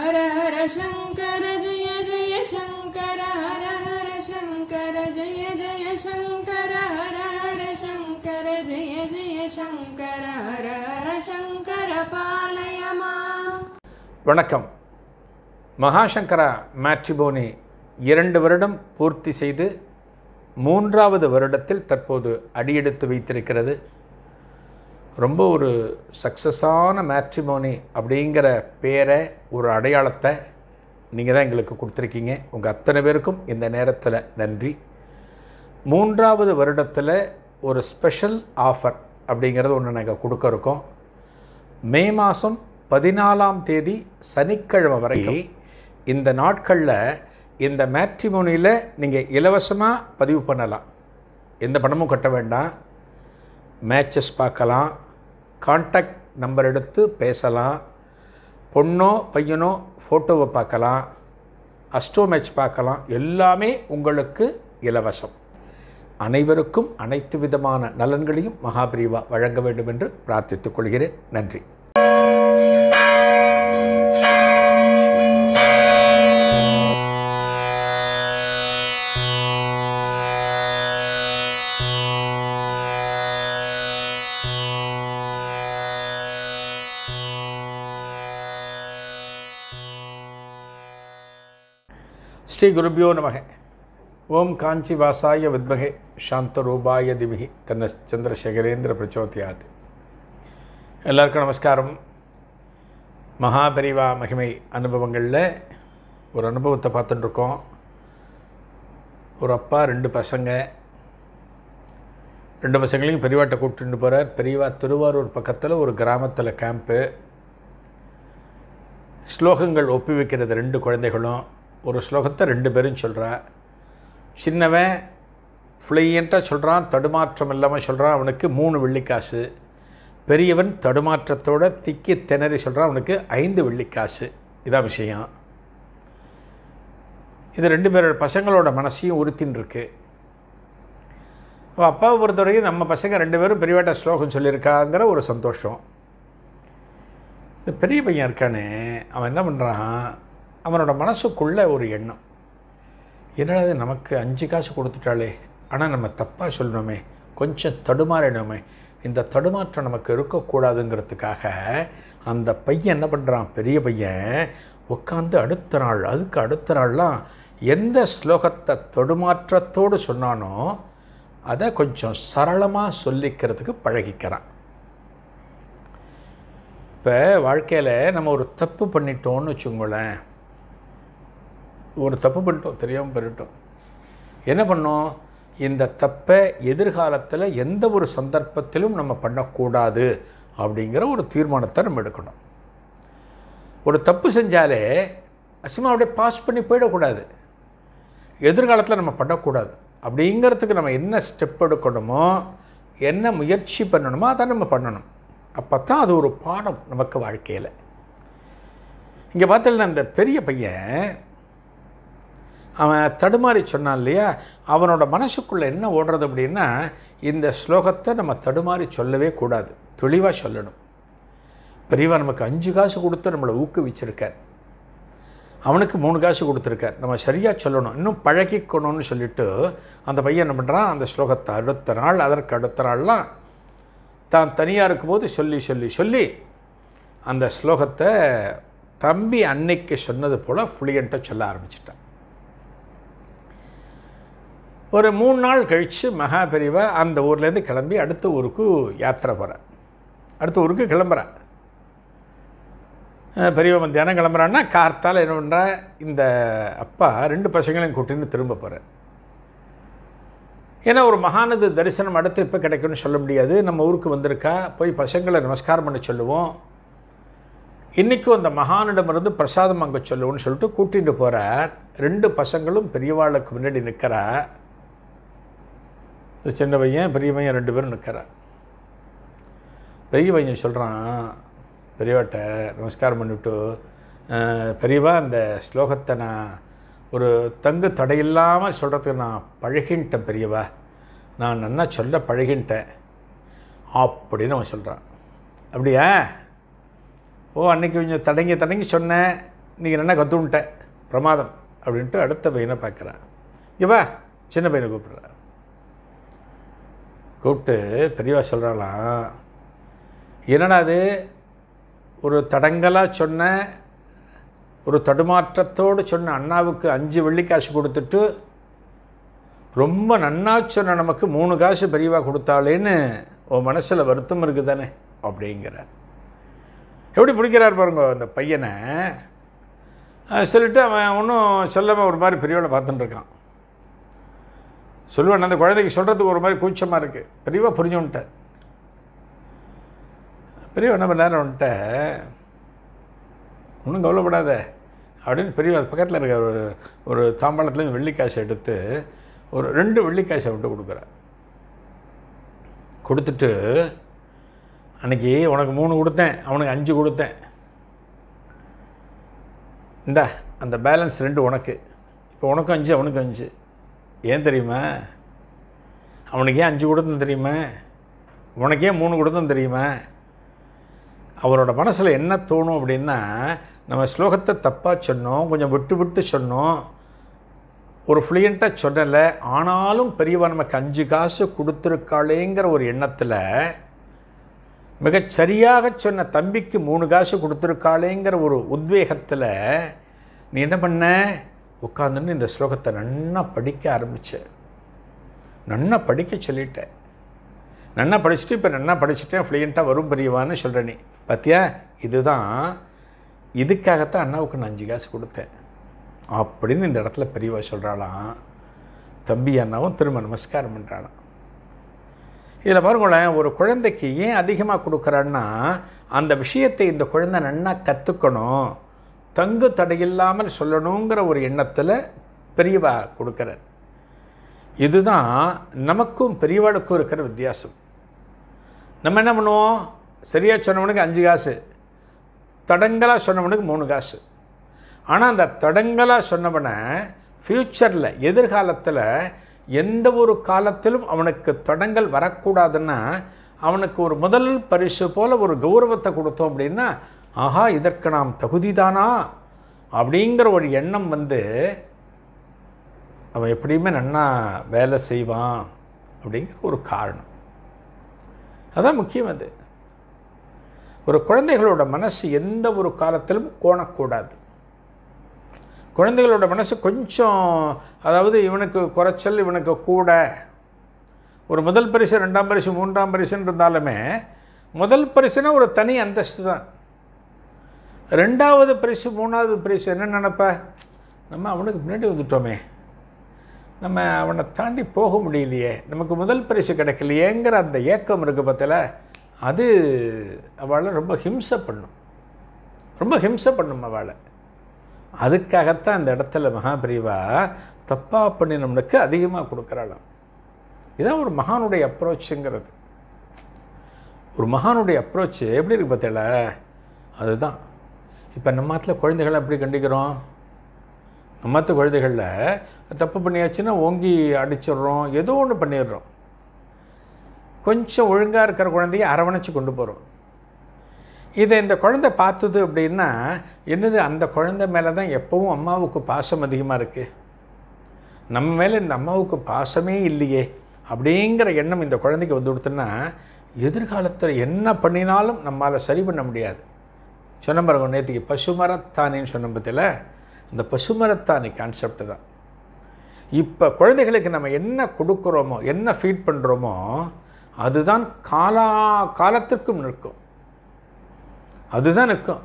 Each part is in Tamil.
ஹர ஹர சங்கர ஜெய ஜெய சங்கர ஹர ஹர சங்கர ஜெய ஜெய சங்கர ஹர ஹர சங்கர ஜெய ஜெய சங்கர ஹர ஹர சங்கர பாலயமா வணக்கம் மகாசங்கரா மேட்ரிபோனி இரண்டு வருடம் பூர்த்தி செய்து மூன்றாவது வருடத்தில் தற்போது அடியெடுத்து வைத்திருக்கிறது ரொம்ப ஒரு சக்ஸஸான மேட்ரிமோனி அப்படிங்கிற பேரை ஒரு அடையாளத்தை நீங்கள் தான் எங்களுக்கு கொடுத்துருக்கீங்க உங்கள் அத்தனை பேருக்கும் இந்த நேரத்தில் நன்றி மூன்றாவது வருடத்தில் ஒரு ஸ்பெஷல் ஆஃபர் அப்படிங்கிறது ஒன்று நாங்கள் கொடுக்க இருக்கோம் மே மாதம் பதினாலாம் தேதி சனிக்கிழமை வரை இந்த நாட்களில் இந்த மேட்ரிமோனியில் நீங்கள் இலவசமாக பதிவு பண்ணலாம் எந்த பணமும் கட்ட வேண்டாம் மேட்சஸ் பார்க்கலாம் காண்டாக்ட் நம்பர் எடுத்து பேசலாம் பொண்ணோ பையனோ ஃபோட்டோவை பார்க்கலாம் அஸ்ட்ரோ மேட்ச் பார்க்கலாம் எல்லாமே உங்களுக்கு இலவசம் அனைவருக்கும் அனைத்து விதமான நலன்களையும் மகாபிரிவா வழங்க வேண்டும் என்று பிரார்த்தித்துக் கொள்கிறேன் நன்றி ஸ்ரீ குருபியோ நமக ஓம் காஞ்சி வாசாய வித்மகே சாந்தரூபாய திமிகி தன்ன சந்திரசேகரேந்திர பிரச்சோதியாது எல்லாருக்கும் நமஸ்காரம் மகாபரிவா மகிமை அனுபவங்களில் ஒரு அனுபவத்தை பார்த்துட்டுருக்கோம் ஒரு அப்பா ரெண்டு பசங்க ரெண்டு பசங்களையும் பெரியவாட்டை கூப்பிட்டு போகிறார் பெரியவா திருவாரூர் பக்கத்தில் ஒரு கிராமத்தில் கேம்ப்பு ஸ்லோகங்கள் வைக்கிறது ரெண்டு குழந்தைகளும் ஒரு ஸ்லோகத்தை ரெண்டு பேரும் சொல்கிறேன் சின்னவன் ஃப்ளூயண்ட்டாக சொல்கிறான் தடுமாற்றம் இல்லாமல் சொல்கிறான் அவனுக்கு மூணு வெள்ளிக்காசு பெரியவன் தடுமாற்றத்தோட திக்கி திணறி சொல்கிறான் அவனுக்கு ஐந்து வெள்ளிக்காசு இதான் விஷயம் இது ரெண்டு பேரோட பசங்களோட மனசையும் உறுத்தின்னு இருக்குது அப்பாவை பொறுத்தவரைக்கும் நம்ம பசங்க ரெண்டு பேரும் பெரியவாட்ட ஸ்லோகம் சொல்லியிருக்காங்கிற ஒரு சந்தோஷம் இந்த பெரிய பையன் இருக்கானே அவன் என்ன பண்ணுறான் அவனோட மனசுக்குள்ள ஒரு எண்ணம் என்னடாது நமக்கு அஞ்சு காசு கொடுத்துட்டாலே ஆனால் நம்ம தப்பாக சொல்லணுமே கொஞ்சம் தடுமாறிடணுமே இந்த தடுமாற்றம் நமக்கு இருக்கக்கூடாதுங்கிறதுக்காக அந்த பையன் என்ன பண்ணுறான் பெரிய பையன் உட்காந்து அடுத்த நாள் அதுக்கு அடுத்த நாள்லாம் எந்த ஸ்லோகத்தை தொடுமாற்றத்தோடு சொன்னானோ அதை கொஞ்சம் சரளமாக சொல்லிக்கிறதுக்கு பழகிக்கிறான் இப்போ வாழ்க்கையில் நம்ம ஒரு தப்பு பண்ணிட்டோன்னு வச்சுக்கோங்களேன் ஒரு தப்பு பண்ணிட்டோம் தெரியாமல் பண்ணிட்டோம் என்ன பண்ணோம் இந்த தப்பை எதிர்காலத்தில் எந்த ஒரு சந்தர்ப்பத்திலும் நம்ம பண்ணக்கூடாது அப்படிங்கிற ஒரு தீர்மானத்தை நம்ம எடுக்கணும் ஒரு தப்பு செஞ்சாலே சும்மா அப்படியே பாஸ் பண்ணி போயிடக்கூடாது எதிர்காலத்தில் நம்ம பண்ணக்கூடாது அப்படிங்கிறதுக்கு நம்ம என்ன ஸ்டெப் எடுக்கணுமோ என்ன முயற்சி பண்ணணுமோ அதை நம்ம பண்ணணும் அப்போ தான் அது ஒரு பாடம் நமக்கு வாழ்க்கையில் இங்கே பார்த்தீங்கன்னா அந்த பெரிய பையன் அவன் தடுமாறி சொன்னான் இல்லையா அவனோட மனசுக்குள்ளே என்ன ஓடுறது அப்படின்னா இந்த ஸ்லோகத்தை நம்ம தடுமாறி சொல்லவே கூடாது தெளிவாக சொல்லணும் பெரியவா நமக்கு அஞ்சு காசு கொடுத்து நம்மளை ஊக்குவிச்சிருக்கார் அவனுக்கு மூணு காசு கொடுத்துருக்கார் நம்ம சரியாக சொல்லணும் இன்னும் பழகிக்கணும்னு சொல்லிவிட்டு அந்த பையன் என்ன பண்ணுறான் அந்த ஸ்லோகத்தை அடுத்த நாள் அதற்கு அடுத்த நாள்லாம் தான் தனியாக இருக்கும்போது சொல்லி சொல்லி சொல்லி அந்த ஸ்லோகத்தை தம்பி அன்னைக்கு சொன்னது போல் ஃப்ளூயண்ட்டாக சொல்ல ஆரம்பிச்சிட்டான் ஒரு மூணு நாள் கழித்து மகா பெரியவா அந்த ஊர்லேருந்து கிளம்பி அடுத்த ஊருக்கு யாத்திரை போகிறேன் அடுத்த ஊருக்கு கிளம்புறேன் பெரியவா மத்தியானம் கிளம்புறான்னா கார்த்தால் என்ன பண்ணுறா இந்த அப்பா ரெண்டு பசங்களையும் கூட்டின்னு திரும்ப போகிறேன் ஏன்னா ஒரு மகானது தரிசனம் அடுத்து இப்போ கிடைக்கும்னு சொல்ல முடியாது நம்ம ஊருக்கு வந்திருக்கா போய் பசங்களை நமஸ்காரம் பண்ண சொல்லுவோம் இன்றைக்கும் அந்த மகானிடமிருந்து பிரசாதம் அங்கே சொல்லுவோம்னு சொல்லிட்டு கூட்டிகிட்டு போகிறார் ரெண்டு பசங்களும் பெரியவாளுக்கு முன்னாடி நிற்கிறார் இந்த சின்ன பையன் பெரிய பையன் ரெண்டு பேரும் நிற்கிறான் பெரிய பையன் சொல்கிறான் பெரியவாட்ட நமஸ்காரம் பண்ணிவிட்டு பெரியவா அந்த ஸ்லோகத்தை நான் ஒரு தங்கு தடையில்லாமல் சொல்கிறதுக்கு நான் பழகின்ட்டேன் பெரியவா நான் நன்னா சொல்ல பழகின்ட்டேன் அப்படின்னு அவன் சொல்கிறான் அப்படியா ஓ அன்றைக்கி கொஞ்சம் தடங்கி தடங்கி சொன்னேன் நீங்கள் நல்லா கற்றுக்கிட்டேன் பிரமாதம் அப்படின்ட்டு அடுத்த பையனை பார்க்குறான் இங்கே வா சின்ன பையனை கூப்பிட்றா கூப்பிட்டு பெரியவா சொல்கிறாலாம் என்னடா அது ஒரு தடங்கலாக சொன்ன ஒரு தடுமாற்றத்தோடு சொன்ன அண்ணாவுக்கு அஞ்சு வெள்ளி காசு கொடுத்துட்டு ரொம்ப நன்னா சொன்ன நமக்கு மூணு காசு பெரியவாக கொடுத்தாளேன்னு உன் மனசில் வருத்தம் இருக்குது தானே அப்படிங்கிறார் எப்படி பிடிக்கிறார் பாருங்க அந்த பையனை சொல்லிவிட்டு அவன் ஒன்றும் சொல்லாமல் ஒரு மாதிரி பெரியவளை பார்த்துட்டுருக்கான் சொல்லுவேன் அந்த குழந்தைக்கு சொல்கிறதுக்கு ஒரு மாதிரி கூச்சமாக இருக்குது பெரியவா புரிஞ்சு விட்டேன் பெரியவா என்ன பண்ணார் வந்துட்ட ஒன்றும் கவலைப்படாத அப்படின்னு பெரியவா பக்கத்தில் இருக்கிற ஒரு ஒரு தாம்பாளத்துலேருந்து வெள்ளிக்காசை எடுத்து ஒரு ரெண்டு வெள்ளிக்காசை விட்டு கொடுக்குறேன் கொடுத்துட்டு அன்றைக்கி உனக்கு மூணு கொடுத்தேன் அவனுக்கு அஞ்சு கொடுத்தேன் இந்த அந்த பேலன்ஸ் ரெண்டு உனக்கு இப்போ உனக்கு அஞ்சு அவனுக்கு அஞ்சு ஏன் தெரியுமா அவனுக்கே அஞ்சு கொடுத்தும் தெரியுமா உனக்கே மூணு கொடுத்தும் தெரியுமா அவரோட மனசில் என்ன தோணும் அப்படின்னா நம்ம ஸ்லோகத்தை தப்பாக சொன்னோம் கொஞ்சம் விட்டு விட்டு சொன்னோம் ஒரு ஃப்ளூயண்ட்டாக சொன்னலை ஆனாலும் பெரியவா நமக்கு அஞ்சு காசு கொடுத்துருக்காளேங்கிற ஒரு எண்ணத்தில் மிகச்சரியாக சொன்ன தம்பிக்கு மூணு காசு கொடுத்துருக்காளேங்கிற ஒரு உத்வேகத்தில் நீ என்ன பண்ண உட்காந்துன்னு இந்த ஸ்லோகத்தை நன்னா படிக்க ஆரம்பித்தேன் நன்னா படிக்க சொல்லிட்டேன் நன்னா படிச்சுட்டு இப்போ நன்னா படிச்சுட்டேன் ஃப்ளியண்ட்டாக வரும் பெரியவான்னு சொல்கிறேன் நீ பார்த்தியா இதுதான் இதுக்காகத்தான் அண்ணாவுக்கு நான் அஞ்சு காசு கொடுத்தேன் அப்படின்னு இந்த இடத்துல பெரியவா சொல்கிறாளாம் தம்பி அண்ணாவும் திரும்ப நமஸ்காரம் பண்ணுறாளாம் இதில் பாருங்களேன் ஒரு குழந்தைக்கு ஏன் அதிகமாக கொடுக்குறான்னா அந்த விஷயத்தை இந்த குழந்தை நன்னா கற்றுக்கணும் தங்கு தடையில்லாமல் சொல்லணுங்கிற ஒரு எண்ணத்தில் பெரியவா கொடுக்குறார் இதுதான் நமக்கும் பெரியவாளுக்கும் இருக்கிற வித்தியாசம் நம்ம என்ன பண்ணுவோம் சரியாக சொன்னவனுக்கு அஞ்சு காசு தடங்கலாக சொன்னவனுக்கு மூணு காசு ஆனால் அந்த தடங்கலாக சொன்னவனை ஃப்யூச்சரில் எதிர்காலத்தில் எந்த ஒரு காலத்திலும் அவனுக்கு தடங்கள் வரக்கூடாதுன்னா அவனுக்கு ஒரு முதல் பரிசு போல் ஒரு கௌரவத்தை கொடுத்தோம் அப்படின்னா ஆஹா இதற்கு நாம் தகுதிதானா அப்படிங்கிற ஒரு எண்ணம் வந்து அவன் எப்படியுமே நன்னா வேலை செய்வான் அப்படிங்கிற ஒரு காரணம் அதுதான் முக்கியம் அது ஒரு குழந்தைகளோட மனசு எந்த ஒரு காலத்திலும் கோணக்கூடாது குழந்தைகளோட மனசு கொஞ்சம் அதாவது இவனுக்கு குறைச்சல் இவனுக்கு கூட ஒரு முதல் பரிசு ரெண்டாம் பரிசு மூன்றாம் பரிசுன்னு இருந்தாலுமே முதல் பரிசுனா ஒரு தனி அந்தஸ்து தான் ரெண்டாவது பிரைஸ் மூணாவது பிரைஸ் என்ன நினப்ப நம்ம அவனுக்கு முன்னாடி வந்துட்டோமே நம்ம அவனை தாண்டி போக முடியலையே நமக்கு முதல் பரிசு கிடைக்கலையேங்கிற அந்த ஏக்கம் இருக்குது பார்த்தல அது அவளை ரொம்ப ஹிம்சை பண்ணும் ரொம்ப ஹிம்சை பண்ணும் அவளை அதுக்காகத்தான் அந்த இடத்துல மகாபிரிவா தப்பாக நம்மளுக்கு அதிகமாக கொடுக்குறாளாம் இதான் ஒரு மகானுடைய அப்ரோச்சுங்கிறது ஒரு மகானுடைய அப்ரோச்சு எப்படி இருக்கு பார்த்தல அதுதான் இப்போ நம்ம நாட்டில் குழந்தைகளை எப்படி கண்டிக்கிறோம் நம்ம நாட்டு குழந்தைகளில் தப்பு பண்ணியாச்சுன்னா ஓங்கி அடிச்சிடுறோம் ஏதோ ஒன்று பண்ணிடுறோம் கொஞ்சம் ஒழுங்காக இருக்கிற குழந்தைய அரவணைச்சு கொண்டு போகிறோம் இதை இந்த குழந்தை பார்த்தது அப்படின்னா என்னது அந்த குழந்தை மேலே தான் எப்போவும் அம்மாவுக்கு பாசம் அதிகமாக இருக்குது நம்ம மேலே இந்த அம்மாவுக்கு பாசமே இல்லையே அப்படிங்கிற எண்ணம் இந்த குழந்தைக்கு வந்து கொடுத்தோன்னா எதிர்காலத்தில் என்ன பண்ணினாலும் நம்மளால் சரி பண்ண முடியாது சொன்ன பாருங்க நேற்றுக்கு பசுமரத்தானின்னு சொன்ன பற்றியில் இந்த பசுமரத்தானி கான்செப்ட் தான் இப்போ குழந்தைகளுக்கு நம்ம என்ன கொடுக்குறோமோ என்ன ஃபீட் பண்ணுறோமோ அதுதான் காலா காலத்திற்கும் நிற்கும் அதுதான் நிற்கும்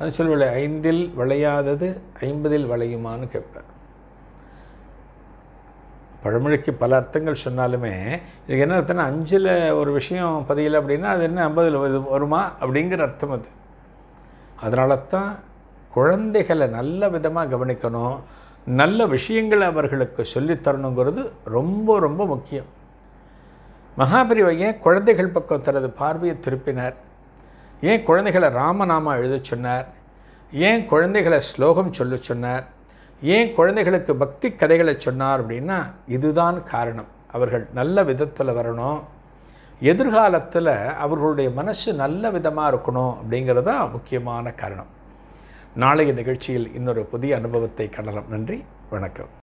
அது சொல்ல ஐந்தில் விளையாதது ஐம்பதில் விளையுமான்னு கேட்பேன் பழமொழிக்கு பல அர்த்தங்கள் சொன்னாலுமே இதுக்கு என்ன அர்த்தம்னா அஞ்சில் ஒரு விஷயம் பதியலை அப்படின்னா அது என்ன ஐம்பதில் வருமா அப்படிங்கிற அர்த்தம் அது அதனால தான் குழந்தைகளை நல்ல விதமாக கவனிக்கணும் நல்ல விஷயங்களை அவர்களுக்கு சொல்லித்தரணுங்கிறது ரொம்ப ரொம்ப முக்கியம் ஏன் குழந்தைகள் பக்கம் தனது பார்வையை திருப்பினார் ஏன் குழந்தைகளை ராமநாமா எழுத சொன்னார் ஏன் குழந்தைகளை ஸ்லோகம் சொல்ல சொன்னார் ஏன் குழந்தைகளுக்கு பக்தி கதைகளை சொன்னார் அப்படின்னா இதுதான் காரணம் அவர்கள் நல்ல விதத்தில் வரணும் எதிர்காலத்தில் அவர்களுடைய மனசு நல்ல விதமாக இருக்கணும் அப்படிங்கிறது தான் முக்கியமான காரணம் நாளைய நிகழ்ச்சியில் இன்னொரு புதிய அனுபவத்தை காணலாம் நன்றி வணக்கம்